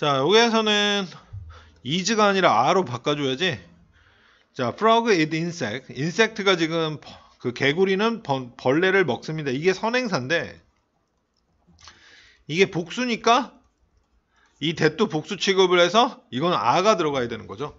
자 여기에서는 is가 아니라 a r 로 바꿔줘야지 자 frog eat insect insect가 지금 그 개구리는 번, 벌레를 먹습니다 이게 선행사인데 이게 복수니까 이 대도 복수 취급을 해서 이건 아가 들어가야 되는 거죠